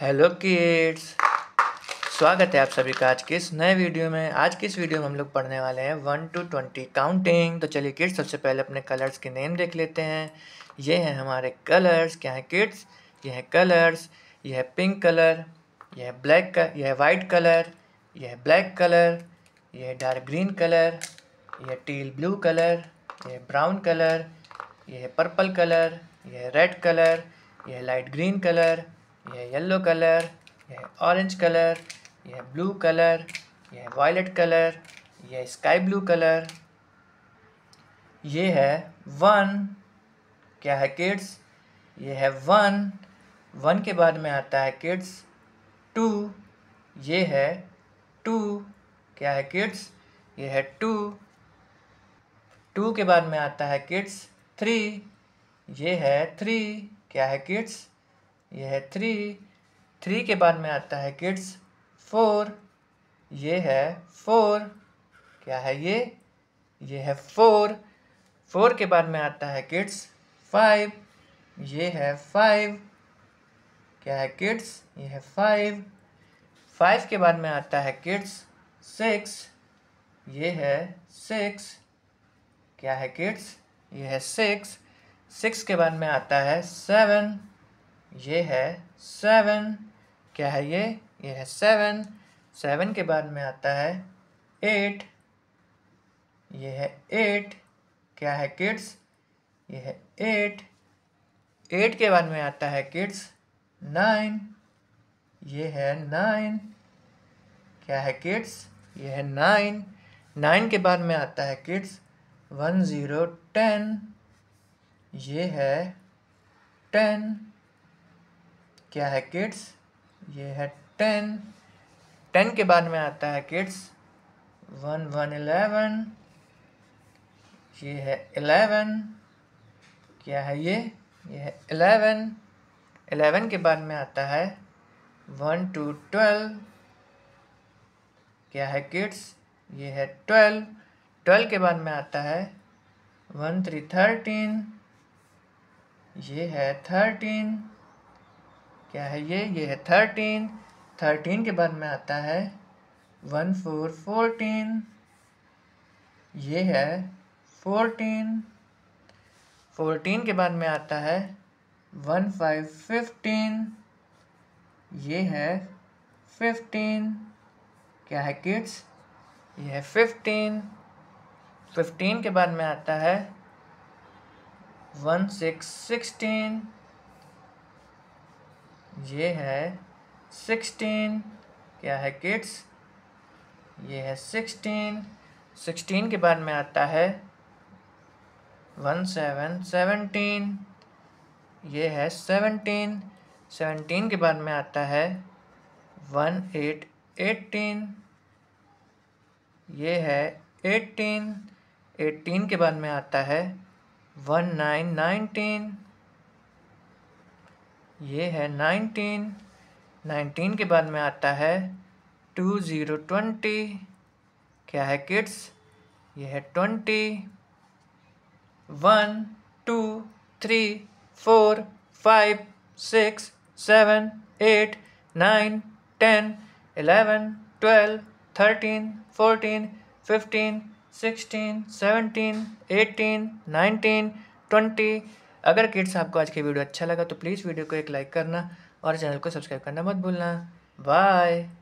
hello kids स्वागत है आप सभी का आज के इस नए वीडियो में आज की इस वीडियो में हम लोग पढ़ने वाले हैं वन टू ट्वेंटी काउंटिंग तो चलिए किड्स सबसे पहले अपने कलर्स के नेम देख लेते हैं ये हैं हमारे कलर्स क्या हैं किड्स ये हैं कलर्स यह है पिंक कलर यह है ब्लैक कलर यह है वाइट कलर यह है ब्लैक कलर यह है डार्क ग्रीन कलर यह टील ब्लू कलर यह है ब्राउन कलर यह है पर्पल कलर यह है रेड कलर यह है लाइट ग्रीन कलर यह येलो कलर यह ऑरेंज कलर यह ब्लू कलर यह वायलेट कलर यह स्काई ब्लू कलर ये है वन क्या है किड्स ये है वन वन के बाद में आता है किड्स टू ये है टू क्या है किड्स ये है टू टू के बाद में आता है किड्स थ्री ये है थ्री क्या है किड्स यह है थ्री थ्री के बाद में आता है किड्स फोर ये है फोर क्या है ये ये है फोर फोर के बाद में आता है किड्स फाइव ये है फाइव क्या है किड्स ये है फाइव फाइव के बाद में आता है किड्स सिक्स ये है सिक्स क्या है किड्स ये है सिक्स सिक्स के बाद में आता है सेवन ये है सेवन क्या है ये ये है सेवन सेवन के बाद में आता है एट ये है एट क्या है किड्स ये है एट एट के बाद में आता है किड्स नाइन ये है नाइन क्या है किड्स ये है नाइन नाइन के बाद में आता है किड्स वन ज़ीरो टेन ये है टेन क्या है किड्स ये है टेन टेन के बाद में आता है किड्स वन वन एलेवन ये है एलेवन क्या है ये ये है एलेवन एलेवन के बाद में आता है वन टू ट्वेल्व क्या है किड्स ये है ट्वेल्व ट्वेल्व के बाद में आता है वन थ्री थर्टीन ये है थर्टीन क्या है ये ये है थर्टीन थर्टीन के बाद में आता है वन फोर फोरटीन ये है फोरटीन फोरटीन के बाद में आता है वन फाइव फिफ्टीन ये है फिफ्टीन क्या है किड्स ये है फिफ्टीन फिफ्टीन के बाद में आता है वन सिक्स सिक्सटीन ये है सिक्सटीन क्या है किड्स ये है सिक्सटीन सिक्सटीन के बाद में आता है वन सेवन सेवनटीन ये है सेवनटीन सेवनटीन के बाद में आता है वन एट एटीन ये है एटीन एटीन के बाद में आता है वन नाइन नाइनटीन ये है नाइनटीन नाइनटीन के बाद में आता है टू ज़ीरो ट्वेंटी क्या है किड्स ये है twenty one two three four five six seven eight nine ten eleven twelve thirteen fourteen fifteen sixteen seventeen eighteen nineteen twenty अगर किड्स आपको आज की वीडियो अच्छा लगा तो प्लीज़ वीडियो को एक लाइक करना और चैनल को सब्सक्राइब करना मत भूलना बाय